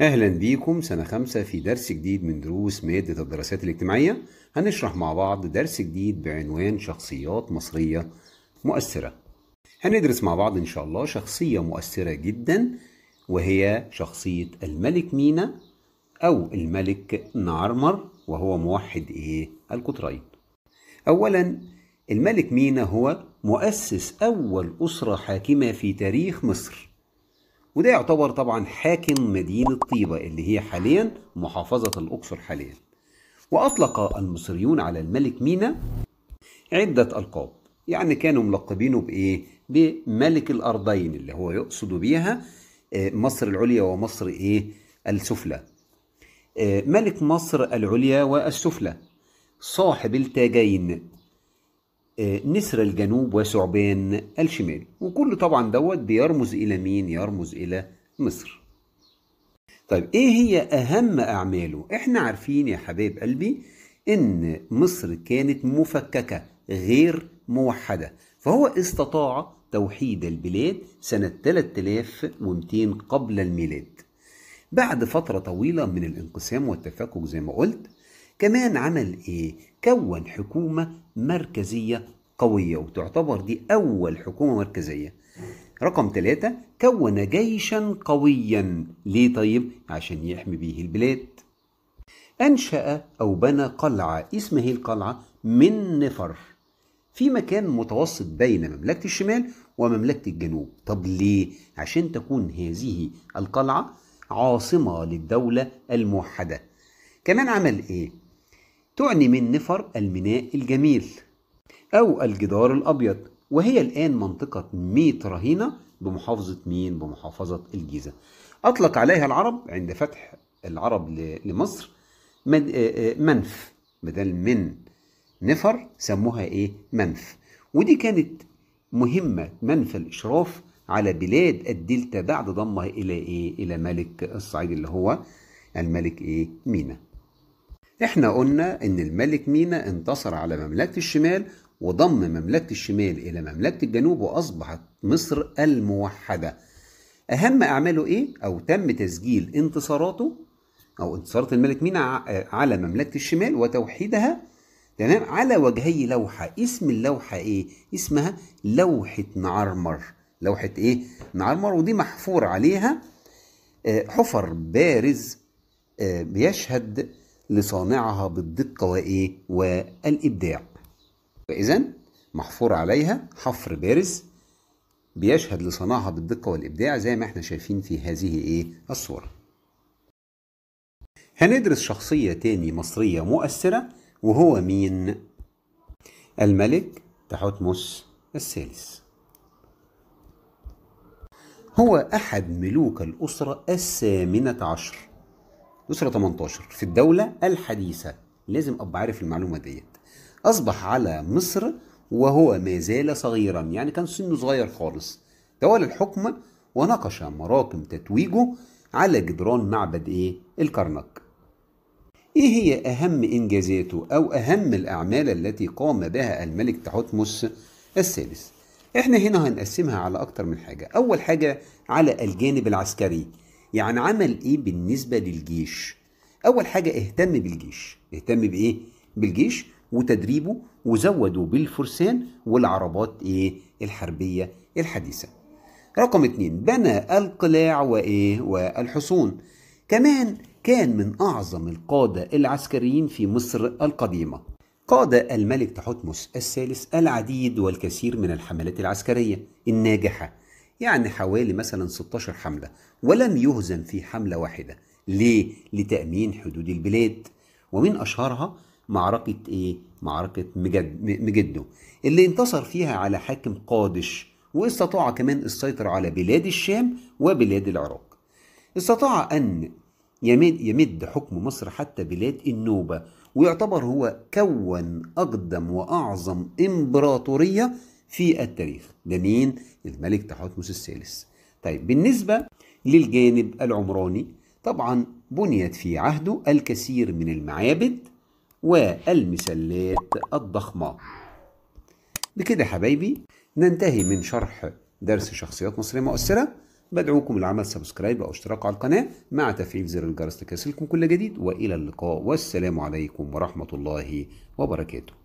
أهلا بيكم سنة خمسة في درس جديد من دروس مادة الدراسات الاجتماعية هنشرح مع بعض درس جديد بعنوان شخصيات مصرية مؤثرة هندرس مع بعض إن شاء الله شخصية مؤثرة جدا وهي شخصية الملك مينا أو الملك نعرمر وهو موحد إيه القطرين أولا الملك مينا هو مؤسس أول أسرة حاكمة في تاريخ مصر وده يعتبر طبعا حاكم مدينة طيبة اللي هي حاليا محافظة الأقصر حاليا وأطلق المصريون على الملك مينا عدة ألقاب يعني كانوا ملقبينه بإيه؟ بملك الأرضين اللي هو يقصد بيها آه، مصر العليا ومصر إيه؟ السفلى آه، ملك مصر العليا والسفلى صاحب التاجين نسر الجنوب وثعبان الشمال وكل طبعا دوت بيرمز إلى مين؟ يرمز إلى مصر طيب إيه هي أهم أعماله؟ إحنا عارفين يا حبايب قلبي إن مصر كانت مفككة غير موحدة فهو استطاع توحيد البلاد سنة 3200 قبل الميلاد بعد فترة طويلة من الانقسام والتفكك زي ما قلت كمان عمل إيه؟ كون حكومة مركزية قوية وتعتبر دي أول حكومة مركزية رقم ثلاثة كون جيشا قويا ليه طيب؟ عشان يحمي بيه البلاد أنشأ أو بنى قلعة اسمها إيه القلعة من نفر في مكان متوسط بين مملكة الشمال ومملكة الجنوب طب ليه؟ عشان تكون هذه القلعة عاصمة للدولة الموحدة كمان عمل إيه؟ تعني من نفر الميناء الجميل أو الجدار الأبيض وهي الآن منطقة ميت رهينة بمحافظة مين؟ بمحافظة الجيزة أطلق عليها العرب عند فتح العرب لمصر آه، آه، منف بدل من نفر سموها إيه؟ منف ودي كانت مهمة منف الإشراف على بلاد الدلتا بعد ضمها إلى إيه؟ إلى ملك الصعيد اللي هو الملك إيه؟ مينا احنا قلنا ان الملك مينا انتصر على مملكة الشمال وضم مملكة الشمال إلى مملكة الجنوب وأصبحت مصر الموحدة أهم أعماله إيه؟ أو تم تسجيل انتصاراته أو انتصارات الملك مينا على مملكة الشمال وتوحيدها تمام على وجهي لوحة اسم اللوحة إيه؟ اسمها لوحة نعرمر لوحة إيه؟ نعرمر ودي محفور عليها آه، حفر بارز آه، بيشهد لصانعها بالدقة وإيه والإبداع فإذا محفور عليها حفر بارز بيشهد لصانعها بالدقة والإبداع زي ما احنا شايفين في هذه إيه الصورة هندرس شخصية تاني مصرية مؤثرة وهو مين؟ الملك تحتمس الثالث هو أحد ملوك الأسرة الثامنة عشر أسرة 18 في الدولة الحديثة لازم أبقى عارف المعلومة ديت أصبح على مصر وهو ما زال صغيرا يعني كان سنه صغير خالص تولى الحكم ونقش مراكم تتويجه على جدران معبد إيه؟ الكرنك إيه هي أهم إنجازاته أو أهم الأعمال التي قام بها الملك تحتمس الثالث؟ إحنا هنا هنقسمها على أكتر من حاجة أول حاجة على الجانب العسكري يعني عمل ايه بالنسبه للجيش اول حاجه اهتم بالجيش اهتم بايه بالجيش وتدريبه وزودوا بالفرسان والعربات ايه الحربيه الحديثه رقم اتنين بنى القلاع وايه والحصون كمان كان من اعظم القاده العسكريين في مصر القديمه قاد الملك تحتمس الثالث العديد والكثير من الحملات العسكريه الناجحه يعني حوالي مثلا 16 حملة ولم يهزم في حملة واحدة ليه؟ لتأمين حدود البلاد ومن أشهرها معركة إيه؟ معركة مجد مجدو اللي انتصر فيها على حاكم قادش واستطاع كمان السيطرة على بلاد الشام وبلاد العراق استطاع أن يمد, يمد حكم مصر حتى بلاد النوبة ويعتبر هو كون أقدم وأعظم إمبراطورية في التاريخ ده مين الملك تحتمس الثالث طيب بالنسبة للجانب العمراني طبعا بنيت في عهده الكثير من المعابد والمسلات الضخمة بكده حبايبي ننتهي من شرح درس شخصيات مصرية مؤثرة بدعوكم لعمل سبسكرايب أو اشتراك على القناة مع تفعيل زر الجرس لكي يصلكم كل جديد وإلى اللقاء والسلام عليكم ورحمة الله وبركاته